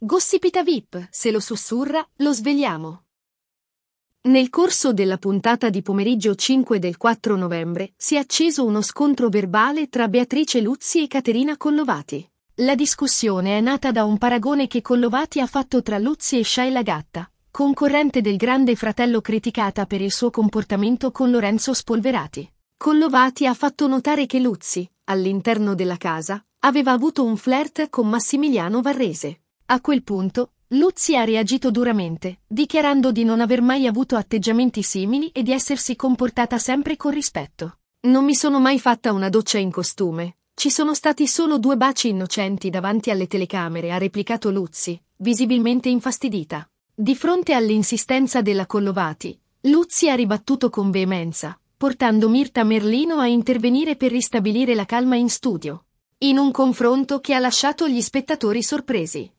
Gossipita VIP, se lo sussurra, lo svegliamo. Nel corso della puntata di pomeriggio 5 del 4 novembre si è acceso uno scontro verbale tra Beatrice Luzzi e Caterina Collovati. La discussione è nata da un paragone che Collovati ha fatto tra Luzzi e la Gatta, concorrente del Grande Fratello criticata per il suo comportamento con Lorenzo Spolverati. Collovati ha fatto notare che Luzzi, all'interno della casa, aveva avuto un flirt con Massimiliano Varrese. A quel punto, Luzzi ha reagito duramente, dichiarando di non aver mai avuto atteggiamenti simili e di essersi comportata sempre con rispetto. Non mi sono mai fatta una doccia in costume. Ci sono stati solo due baci innocenti davanti alle telecamere, ha replicato Luzzi, visibilmente infastidita. Di fronte all'insistenza della Collovati, Luzzi ha ribattuto con veemenza, portando Mirta Merlino a intervenire per ristabilire la calma in studio, in un confronto che ha lasciato gli spettatori sorpresi.